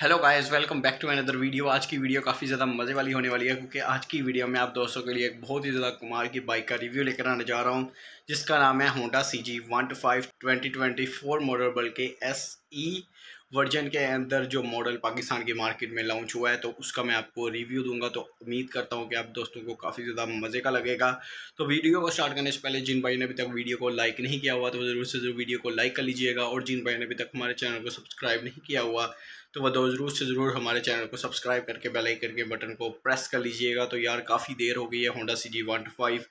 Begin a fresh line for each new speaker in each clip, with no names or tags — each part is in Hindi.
hello guys welcome back to another video आज की वीडियो काफ़ी ज़्यादा मज़े वाली होने वाली है क्योंकि आज की वीडियो में आप दोस्तों के लिए एक बहुत ही ज़्यादा कुमार की बाइक का रिव्यू लेकर आने जा रहा हूँ जिसका नाम है Honda C G one two five twenty twenty four model बल्कि एस ई e वर्जन के अंदर जो मॉडल पाकिस्तान की मार्केट में लॉन्च हुआ है तो उसका मैं आपको रिव्यू दूंगा तो उम्मीद करता हूँ कि आप दोस्तों को काफ़ी ज़्यादा मज़े का लगेगा तो वीडियो को स्टार्ट करने से पहले जिन भाई ने अभी तक वीडियो को लाइक नहीं किया हुआ तो ज़रूर से ज़रूर वीडियो को लाइक कर लीजिएगा और जिन भाई ने अभी तक हमारे चैनल को सब्सक्राइब नहीं किया हुआ तो वह ज़रूर से ज़रूर हमारे चैनल को सब्सक्राइब करके बेलाइक करके बटन को प्रेस कर लीजिएगा तो यार काफ़ी देर हो गई है Honda C G one five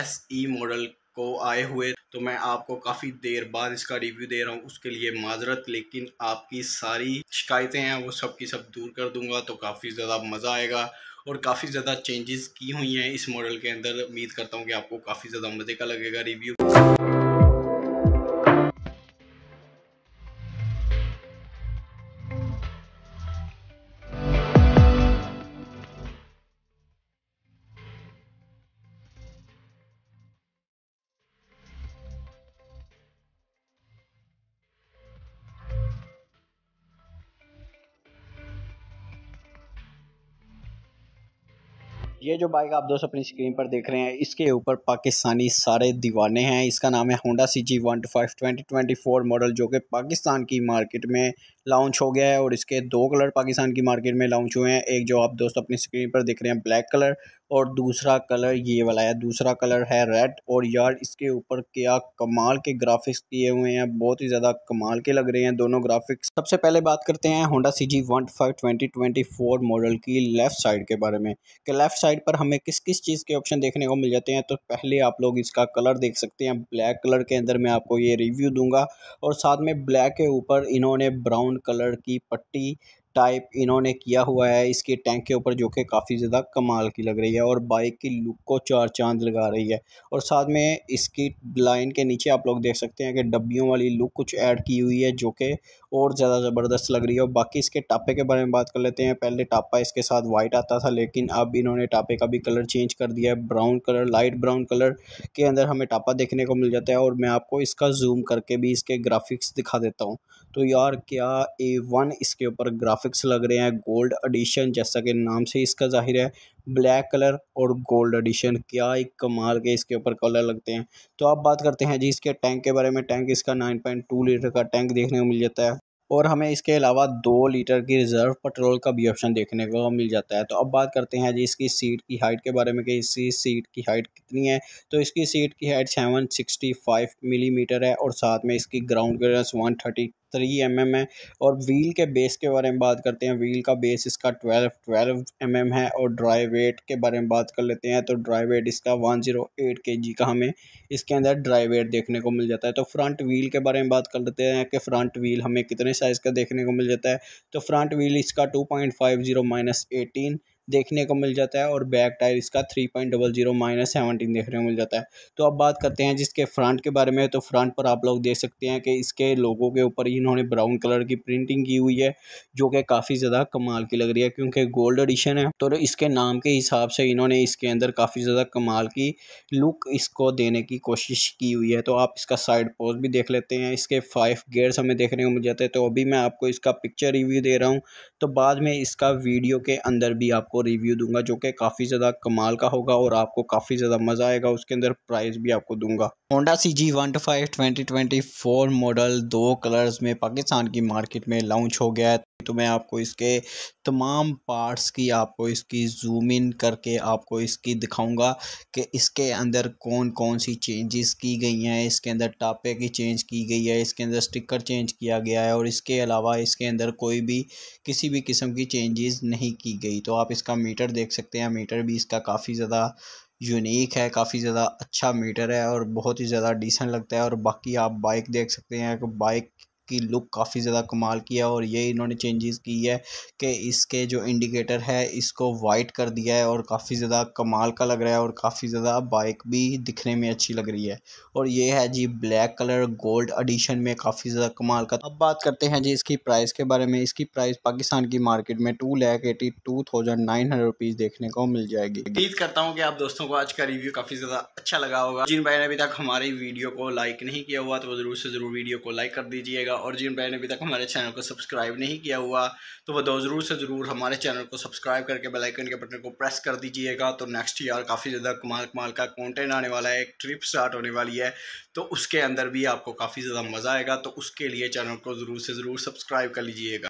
S E model को आए हुए तो मैं आपको काफ़ी देर बाद इसका रिव्यू दे रहा हूँ उसके लिए माजरत लेकिन आपकी सारी शिकायतें हैं वो सब की सब दूर कर दूंगा तो काफ़ी ज़्यादा मज़ा आएगा और काफ़ी ज़्यादा चेंजेस की हुई हैं इस मॉडल के अंदर उम्मीद करता हूँ कि आपको काफ़ी ज़्यादा मज़े का लगेगा रिव्यू ये जो बाइक आप दोस्तों अपनी स्क्रीन पर देख रहे हैं इसके ऊपर पाकिस्तानी सारे दीवाने हैं इसका नाम है Honda C G one five twenty twenty four model जो कि पाकिस्तान की मार्केट में लॉन्च हो गया है और इसके दो कलर पाकिस्तान की मार्केट में लॉन्च हुए हैं एक जो आप दोस्तों अपनी स्क्रीन पर देख रहे हैं ब्लैक कलर और दूसरा कलर ये वाला है दूसरा कलर है रेड और यार इसके ऊपर क्या कमाल के ग्राफिक्स किए हुए हैं बहुत ही ज़्यादा कमाल के लग रहे हैं दोनों ग्राफिक्स सबसे पहले बात करते हैं Honda C G one five twenty twenty four model की लेफ़्ट साइड के बारे में कि लेफ़्ट साइड पर हमें किस किस चीज़ के ऑप्शन देखने को मिल जाते हैं तो पहले आप लोग इसका कलर देख सकते हैं ब्लैक कलर के अंदर मैं आपको ये रिव्यू दूंगा और साथ में ब्लैक के ऊपर इन्होंने ब्राउन कलर की पट्टी टाइप इन्होंने किया हुआ है इसके टैंक के ऊपर जो कि काफ़ी ज़्यादा कमाल की लग रही है और बाइक की लुक को चार चांद लगा रही है और साथ में इसकी लाइन के नीचे आप लोग देख सकते हैं कि डब्बियों वाली लुक कुछ ऐड की हुई है जो कि और ज़्यादा ज़बरदस्त लग रही है और बाकी इसके टापे के बारे में बात कर लेते हैं पहले टापा इसके साथ वाइट आता था लेकिन अब इन्होंने टापे का भी कलर चेंज कर दिया है brown colour light brown colour के अंदर हमें टापा देखने को मिल जाता है और मैं आपको इसका जूम करके भी इसके ग्राफिक्स दिखा देता हूँ तो यार क्या ए वन इसके ऊपर ग्राफ ग्राफिक्स लग रहे हैं गोल्ड एडिशन जैसा कि नाम से इसका जाहिर है ब्लैक कलर और गोल्ड एडिशन क्या एक कमाल के इसके ऊपर कलर लगते हैं तो आप बात करते हैं जी इसके टैंक के बारे में टैंक इसका नाइन पॉइंट टू लीटर का टैंक देखने को मिल जाता है और हमें इसके अलावा दो लीटर की रिज़र्व पेट्रोल का भी ऑप्शन देखने को मिल जाता है तो अब बात करते हैं जी इसकी सीट की हाइट के बारे में कि इसकी सीट की हाइट कितनी है तो इसकी सीट की height seven sixty five millimetre है और साथ में इसकी ground clearance one thirty three M M है और व्हील के बेस के बारे में बात करते हैं व्हील का बेस इसका ट्वेल्व ट्वेल्व एम एम है और ड्राई वेट के बारे में बात कर लेते हैं तो ड्राई वेट इसका one zero eight K G का हमें इसके अंदर ड्राई वेट देखने को मिल जाता है तो फ्रंट व्हील के बारे में बात कर लेते हैं कि फ्रंट व्हील हमें कितने साइज़ का देखने को मिल जाता है तो फ्रंट व्हील इसका two point five zero minus eighteen देखने को मिल जाता है और बैक टायर इसका three point double zero minus seventeen देखने को मिल जाता है तो अब बात करते हैं जिसके फ्रंट के बारे में तो फ्रंट पर आप लोग देख सकते हैं कि इसके लोगों के ऊपर इन्होंने ब्राउन कलर की प्रिंटिंग की हुई है जो कि काफ़ी ज़्यादा कमाल की लग रही है क्योंकि गोल्ड एडिशन है तो इसके नाम के हिसाब से इन्होंने इसके अंदर काफ़ी ज़्यादा कमाल की लुक इसको देने की कोशिश की हुई है तो आप इसका साइड पोज भी देख लेते हैं इसके फाइव गेयर्स हमें देखने को मिल जाते हैं तो अभी मैं आपको इसका पिक्चर रिव्यू दे रहा हूँ तो बाद में इसका वीडियो के अंदर भी आपको आपको रिव्यू दूंगा जो कि काफ़ी ज़्यादा कमाल का होगा और आपको काफ़ी ज़्यादा मज़ा आएगा उसके अंदर प्राइस भी आपको दूंगा Honda C G one five twenty twenty four model दो कलर्स में पाकिस्तान की मार्केट में लॉन्च हो गया है तो मैं आपको इसके तमाम पार्ट्स की आपको इसकी जूम इन करके आपको इसकी दिखाऊंगा कि इसके अंदर कौन कौन सी चेंजेस की गई हैं इसके अंदर टापे की चेंज की गई है इसके अंदर स्टिकर चेंज किया गया है और इसके अलावा इसके अंदर कोई भी किसी भी किस्म की चेंजेस नहीं की गई तो आप इसका मीटर देख सकते हैं मीटर भी इसका काफ़ी ज़्यादा यूनिक है काफ़ी ज़्यादा अच्छा मीटर है और बहुत ही ज़्यादा डिसेंट लगता है और बाकी आप बाइक देख सकते हैं कि बाइक की लुक काफ़ी ज़्यादा कमाल की है और ये इन्होंने चेंजेस की है कि इसके जो इंडिकेटर है इसको वाइट कर दिया है और काफ़ी ज़्यादा कमाल का लग रहा है और काफ़ी ज़्यादा बाइक भी दिखने में अच्छी लग रही है और ये है जी ब्लैक कलर गोल्ड एडिशन में काफ़ी ज़्यादा कमाल का अब बात करते हैं जी इसकी प्राइस के बारे में इसकी प्राइस पाकिस्तान की मार्केट में two lakh eighty two thousand nine hundred rupees देखने को मिल जाएगी उम्मीद करता हूँ कि आप दोस्तों को आज का रिव्यू काफ़ी ज़्यादा अच्छा लगा होगा जिन भाई ने अभी तक हमारी वीडियो को लाइक नहीं किया हुआ तो ज़रूर से ज़रूर वीडियो को लाइक कर दीजिएगा और जिन भाई ने अभी तक हमारे चैनल को सब्सक्राइब नहीं किया हुआ तो वह दो ज़रूर से ज़रूर हमारे चैनल को सब्सक्राइब करके बेलाइकन के बटन को प्रेस कर दीजिएगा तो नेक्स्ट ईयर काफ़ी ज़्यादा कमाल कमाल का कॉन्टेंट आने वाला है एक ट्रिप स्टार्ट होने वाली है तो उसके अंदर भी आपको काफ़ी ज़्यादा मज़ा आएगा तो उसके लिए चैनल को ज़रूर से ज़रूर सब्सक्राइब कर लीजिएगा